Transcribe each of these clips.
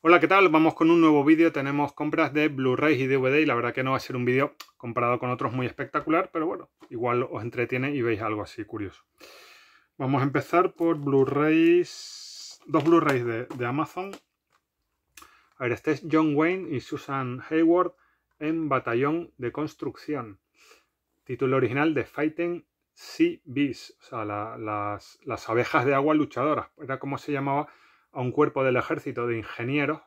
Hola, ¿qué tal? Vamos con un nuevo vídeo. Tenemos compras de blu ray y DVD y la verdad que no va a ser un vídeo comparado con otros muy espectacular, pero bueno, igual os entretiene y veis algo así curioso. Vamos a empezar por Blu-rays, dos Blu-rays de, Amazon. A ver, este es John Wayne y Susan Hayward en Batallón de Construcción. Título original de Fighting Sea Bees, o sea, las, las abejas de agua luchadoras. Era como se llamaba a un cuerpo del ejército de ingenieros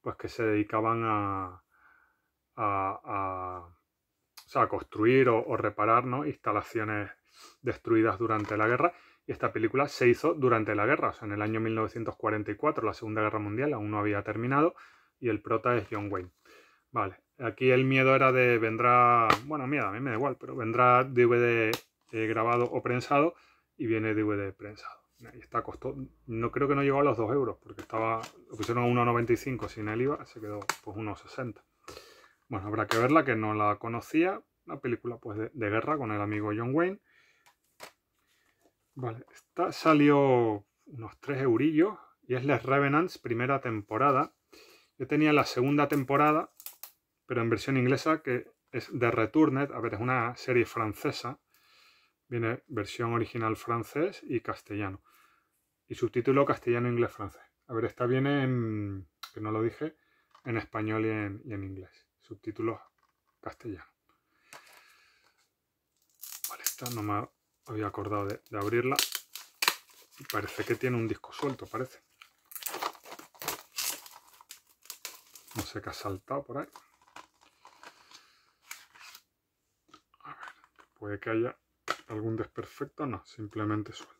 pues que se dedicaban a, a, construir o, reparar ¿no? instalaciones destruidas durante la guerra. Y esta película se hizo durante la guerra, en el año 1944, la Segunda Guerra Mundial aún no había terminado, y el prota es John Wayne. Vale, aquí el miedo era de vendrá, bueno, miedo, a mí me da igual, pero vendrá DVD eh, grabado o prensado y viene DVD prensado costó, no creo que no llegó a los 2 euros, porque estaba, lo pusieron a 1,95 sin el IVA, se quedó pues 1,60. Bueno, habrá que verla, que no la conocía, Una película pues de, guerra con el amigo John Wayne. Vale, esta salió unos 3 eurillos y es Les Revenants, primera temporada. Yo tenía la segunda temporada, pero en versión inglesa, que es The Returned, a ver, es una serie francesa, viene versión original francés y castellano y subtítulo castellano, inglés, francés. A ver, esta viene en, que no lo dije, en español y en, inglés. Subtítulo castellano. Vale, esta no me había acordado de, de abrirla. Parece que tiene un disco suelto, parece. No sé qué ha saltado por ahí. A ver, puede que haya algún desperfecto, no, simplemente suelto.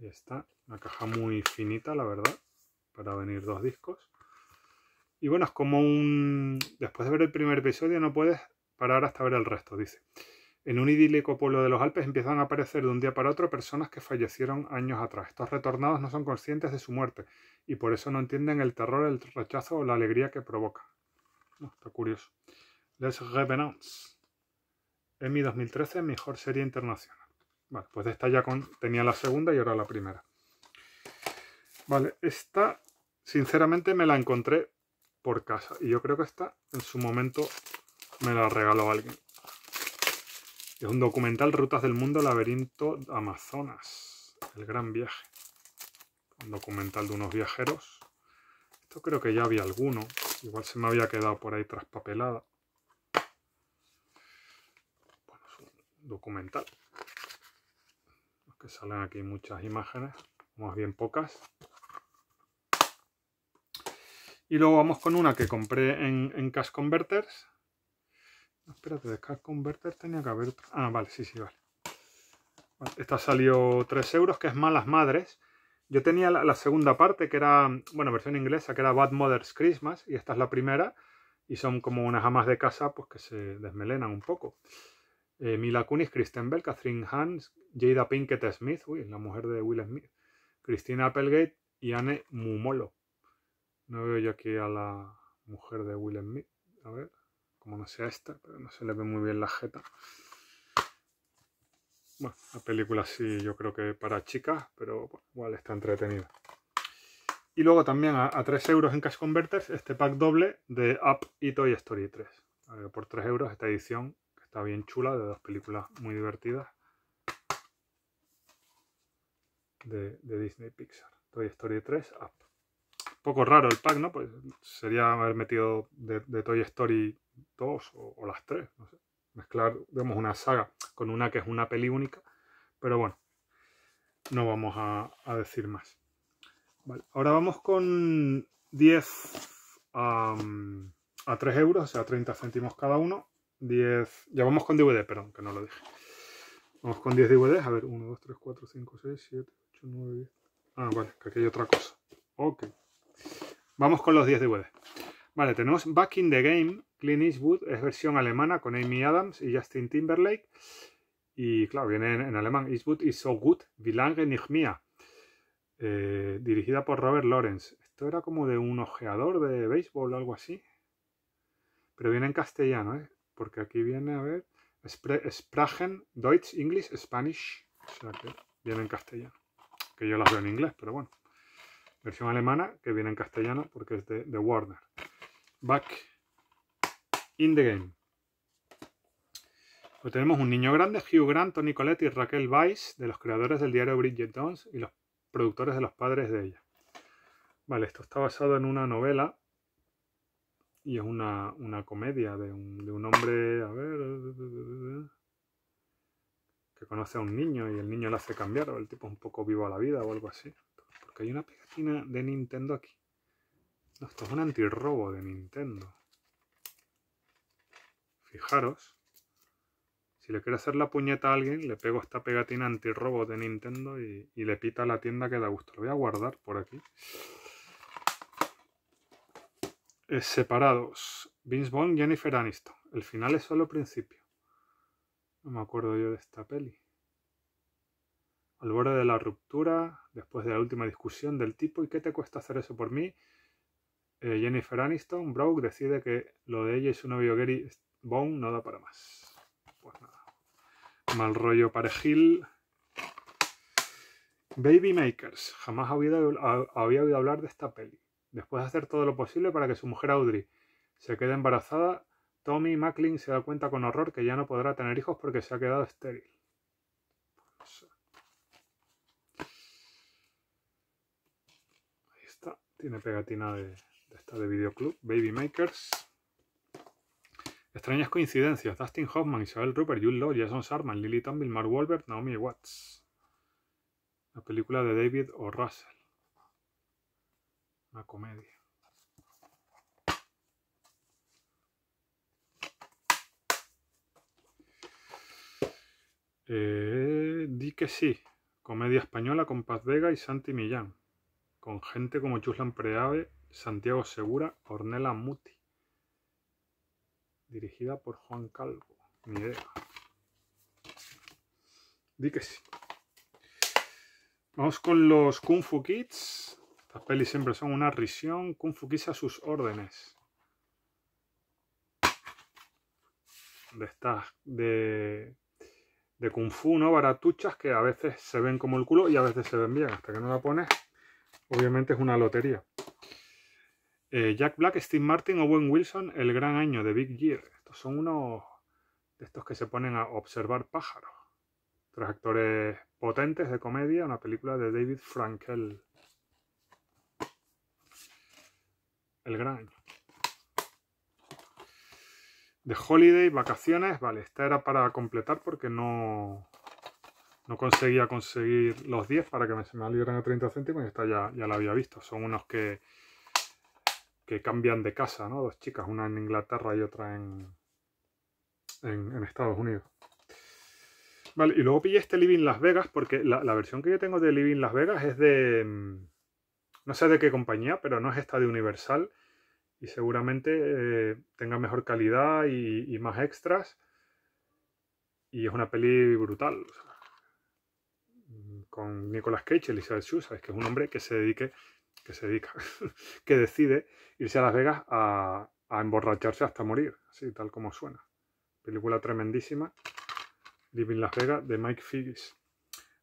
Ahí está, una caja muy finita, la verdad, para venir dos discos. Y bueno, es como un... Después de ver el primer episodio no puedes parar hasta ver el resto, dice. En un idílico pueblo de los Alpes empiezan a aparecer de un día para otro personas que fallecieron años atrás. Estos retornados no son conscientes de su muerte y por eso no entienden el terror, el rechazo o la alegría que provoca. Oh, está curioso. Les Revenants. EMI 2013, mejor serie internacional. Vale, pues esta ya tenía la segunda y ahora la primera. Vale, esta sinceramente me la encontré por casa y yo creo que esta en su momento me la regaló alguien. Es un documental Rutas del Mundo, Laberinto Amazonas, el gran viaje. Un documental de unos viajeros. Esto creo que ya había alguno, igual se me había quedado por ahí traspapelada. Bueno, es un documental que salen aquí muchas imágenes, más bien pocas. Y luego vamos con una que compré en, Cash Converters. espérate, de Cash Converters tenía que haber otra. Ah, vale, sí, sí, vale. esta salió 3 euros, que es Malas Madres. Yo tenía la, segunda parte, que era, bueno, versión inglesa, que era Bad Mother's Christmas, y esta es la primera. Y son como unas amas de casa, pues que se desmelenan un poco. Eh, Mila Kunis, Kristen Bell, Catherine Hans, Jada Pinkett Smith, uy, la mujer de Will Smith, Christina Applegate y Anne Mumolo. No veo yo aquí a la mujer de Will Smith. A ver, como no sea esta, pero no se le ve muy bien la jeta. Bueno, la película sí, yo creo que para chicas, pero igual está entretenida. Y luego también a, 3 euros en Cash Converters este pack doble de Up y Toy Story 3. por 3 euros esta edición bien chula, de dos películas muy divertidas de, Disney Pixar. Toy Story 3 Up. Poco raro el pack, ¿no? Pues sería haber metido de, Toy Story 2 o, las 3, no sé. Mezclar, digamos, una saga con una que es una peli única. Pero bueno, no vamos a, decir más. ahora vamos con 10 a 3 euros, o sea, 30 céntimos cada uno. 10. Ya vamos con DVD, perdón, que no lo dije. Vamos con 10 DVDs. A ver, 1, 2, 3, 4, 5, 6, 7, 8, 9, 10. Ah, vale, que aquí hay otra cosa. Ok. Vamos con los 10 DVDs. Vale, tenemos Back in the Game. Clean Eastwood es versión alemana con Amy Adams y Justin Timberlake. Y claro, viene en, alemán. Eastwood is so good, wie lange nicht mehr. Eh, dirigida por Robert Lawrence. Esto era como de un ojeador de béisbol o algo así. Pero viene en castellano, ¿eh? porque aquí viene, a ver, Sprachen, Deutsch, English, Spanish, o sea que viene en castellano, que yo las veo en inglés, pero bueno. Versión alemana que viene en castellano porque es de, Warner. Back in the game. Pues tenemos un niño grande, Hugh Grant, Tony Colette y Raquel Weiss, de los creadores del diario Bridget Jones y los productores de los padres de ella. Vale, esto está basado en una novela y es una, comedia de un, de un, hombre, a ver, que conoce a un niño y el niño le hace cambiar, o el tipo es un poco vivo a la vida o algo así. Porque hay una pegatina de Nintendo aquí. esto es un antirrobo de Nintendo. Fijaros. Si le quiero hacer la puñeta a alguien, le pego esta pegatina antirrobo de Nintendo y, y le pita a la tienda que da gusto. Lo voy a guardar por aquí. Eh, separados. Vince Vaughn, Jennifer Aniston. El final es solo principio. No me acuerdo yo de esta peli. Al borde de la ruptura, después de la última discusión del tipo, ¿y qué te cuesta hacer eso por mí? Eh, Jennifer Aniston, Broke, decide que lo de ella y su novio Gary Bone no da para más. Pues nada. Mal rollo parejil. Baby Makers. Jamás había, había oído hablar de esta peli. Después de hacer todo lo posible para que su mujer Audrey se quede embarazada, Tommy Macklin se da cuenta con horror que ya no podrá tener hijos porque se ha quedado estéril. Ahí está. Tiene pegatina de, esta de videoclub, Baby Makers. Extrañas coincidencias. Dustin Hoffman, Isabel Rupert, Jules Law, Jason Sarman, Lily Tomlin, Mark Wahlberg, Naomi Watts. La película de David o. Russell una comedia. Eh, di que sí. Comedia española con Paz Vega y Santi Millán. Con gente como Chuslan Preave, Santiago Segura, Ornella Muti. Dirigida por Juan Calvo. Mi idea. Di que sí. Vamos con los Kung Fu Kids pelis siempre son una risión. Kung Fu sus órdenes. De estas de, Kung Fu, ¿no? Baratuchas que a veces se ven como el culo y a veces se ven bien. Hasta que no la pones, obviamente es una lotería. Eh, Jack Black, Steve Martin, o Owen Wilson, El Gran Año de Big Year, Estos son unos de estos que se ponen a observar pájaros. Tres actores potentes de comedia, una película de David Frankel. el gran De holiday, vacaciones, vale, esta era para completar porque no, no conseguía conseguir los 10 para que me, se me salieran a 30 céntimos y esta ya, la había visto. Son unos que, que cambian de casa, ¿no? Dos chicas, una en Inglaterra y otra en, en, Estados Unidos. Vale, y luego pillé este Living Las Vegas porque la, versión que yo tengo de Living Las Vegas es de... Mm, no sé de qué compañía, pero no es esta de Universal y seguramente eh, tenga mejor calidad y, más extras. Y es una peli brutal. Mm, con Nicolas Cage Elizabeth Shue, que es un hombre que se dedique, que se dedica, que decide irse a Las Vegas a, a emborracharse hasta morir, así tal como suena. Película tremendísima. Living Las Vegas de Mike Figgis.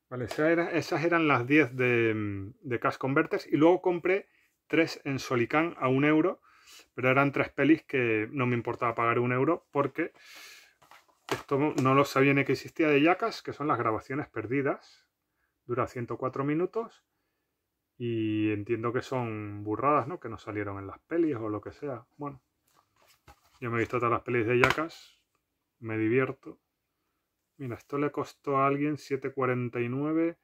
Vale, esas eran las 10 de, mm, de Cash Converters y luego compré 3 en Solicán a 1 euro, pero eran tres pelis que no me importaba pagar un euro porque esto no lo sabía ni que existía de Yakas que son las grabaciones perdidas, dura 104 minutos y entiendo que son burradas, ¿no? Que no salieron en las pelis o lo que sea. Bueno, yo me he visto todas las pelis de Yakas me divierto Mira, esto le costó a alguien 7.49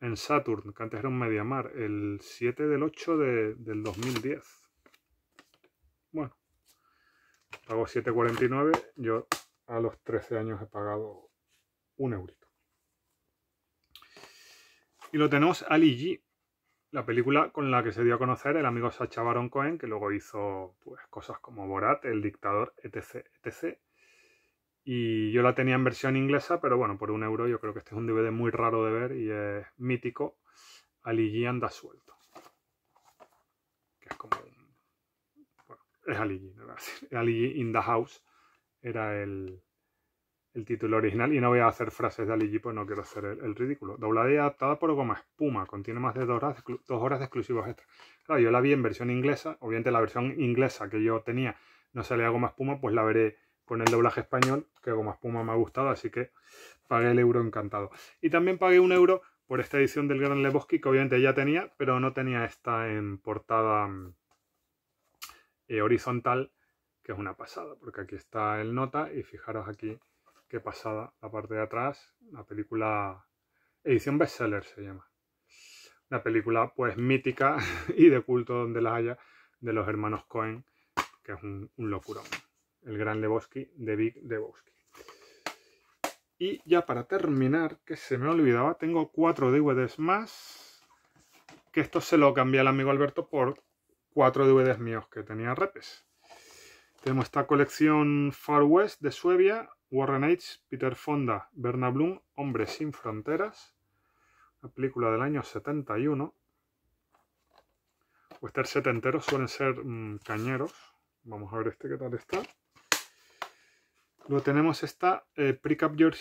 en Saturn, que antes era un Mediamar, el 7 del 8 del 2010. Bueno, pago 7.49, yo a los 13 años he pagado un eurito. Y lo tenemos Ali G, la película con la que se dio a conocer el amigo Sacha Baron Cohen, que luego hizo pues, cosas como Borat, El Dictador, etc, etc, y yo la tenía en versión inglesa, pero bueno, por un euro yo creo que este es un DVD muy raro de ver y es mítico. Ali G anda suelto. Que es como un... es Ali G, no voy Ali G in the house era el, el título original y no voy a hacer frases de Ali G, pues no quiero hacer el, ridículo. Doblada y adaptada por Goma Espuma, contiene más de dos horas, dos horas de exclusivos extras. Claro, yo la vi en versión inglesa, obviamente la versión inglesa que yo tenía no salía Goma Espuma, pues la veré con el doblaje español, que como espuma me ha gustado, así que pagué el euro encantado. Y también pagué un euro por esta edición del Gran Lebowski, que obviamente ya tenía, pero no tenía esta en portada mm, eh, horizontal, que es una pasada, porque aquí está el nota y fijaros aquí qué pasada la parte de atrás, la película edición bestseller se llama. Una película pues mítica y de culto donde las haya de los hermanos Cohen, que es un, un el gran Lebowski de Big Lebowski. Y ya para terminar, que se me olvidaba, tengo cuatro DVDs más, que esto se lo cambié al amigo Alberto por cuatro DVDs míos que tenía repes. Tenemos esta colección Far West de Suevia, Warren Age, Peter Fonda, Berna Blum, Hombres sin Fronteras, una película del año 71. Western pues setenteros suelen ser mm, cañeros. Vamos a ver este qué tal está. Luego tenemos esta, precap eh, Prick Up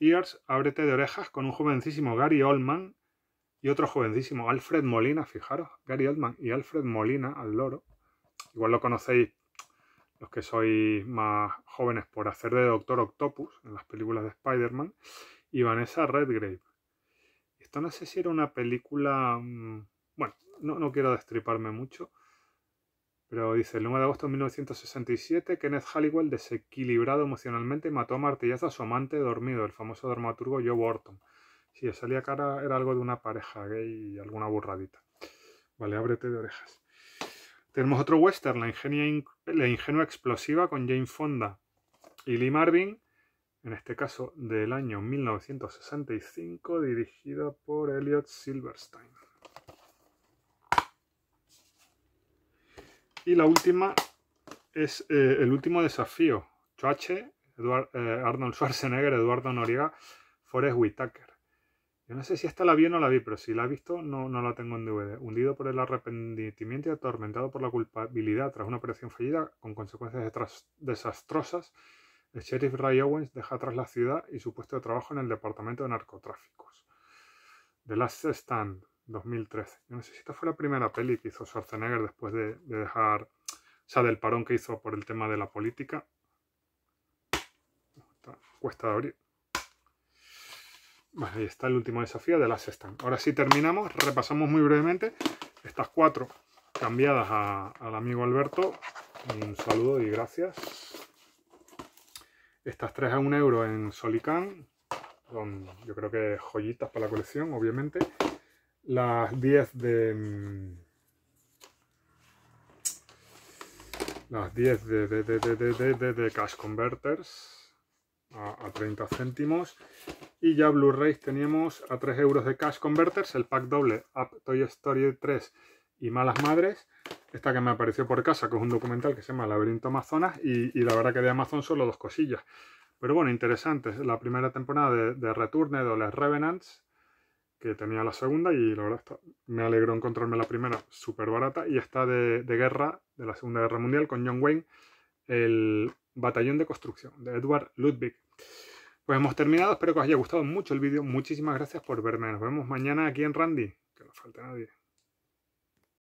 ears, Ábrete de Orejas, con un jovencísimo Gary Oldman y otro jovencísimo Alfred Molina, fijaros, Gary Oldman y Alfred Molina al loro. Igual lo conocéis los que sois más jóvenes por hacer de Doctor Octopus en las películas de Spider-Man, y Vanessa Redgrave. Esto no sé si era una película... Mm, bueno, no, no quiero destriparme mucho. Pero dice, el 9 de agosto de 1967, Kenneth Halliwell, desequilibrado emocionalmente, mató a martillazo a su amante dormido, el famoso dramaturgo Joe Wharton. Si os salía cara era algo de una pareja gay y alguna burradita. Vale, ábrete de orejas. Tenemos otro western, la ingenua, la ingenua explosiva con Jane Fonda y Lee Marvin, en este caso del año 1965, dirigida por Elliot Silverstein. Y la última es eh, el último desafío. Choache, eh, Arnold Schwarzenegger, Eduardo Noriega, Forest Whitaker. Yo no sé si esta la vi o no la vi, pero si la he visto no, no la tengo en DVD. Hundido por el arrepentimiento y atormentado por la culpabilidad tras una operación fallida con consecuencias desastrosas, el sheriff Ray Owens deja atrás la ciudad y su puesto de trabajo en el departamento de narcotráficos. The Last Stand, 2013. Yo no sé si esta fue la primera peli que hizo Schwarzenegger después de, dejar, o sea, del parón que hizo por el tema de la política. cuesta de abrir. ahí está el último desafío de las stand. Ahora sí terminamos, repasamos muy brevemente estas cuatro cambiadas al amigo Alberto. Un saludo y gracias. Estas tres a un euro en Solican. Son, yo creo que joyitas para la colección, obviamente las 10 de... Mm, las 10 de, Cash Converters a, 30 céntimos. Y ya Blu-rays teníamos a 3 euros de Cash Converters, el pack doble Up Toy Story 3 y Malas Madres. Esta que me apareció por casa, que es un documental que se llama Laberinto Amazonas. Y, la verdad que de Amazon solo dos cosillas. Pero bueno, interesantes. La primera temporada de, de Returned o Les Revenants que tenía la segunda y la verdad me alegró encontrarme la primera súper barata y está de, de, guerra, de la Segunda Guerra Mundial con John Wayne, el Batallón de Construcción de Edward Ludwig. Pues hemos terminado, espero que os haya gustado mucho el vídeo, muchísimas gracias por verme, nos vemos mañana aquí en Randy, que no falte nadie.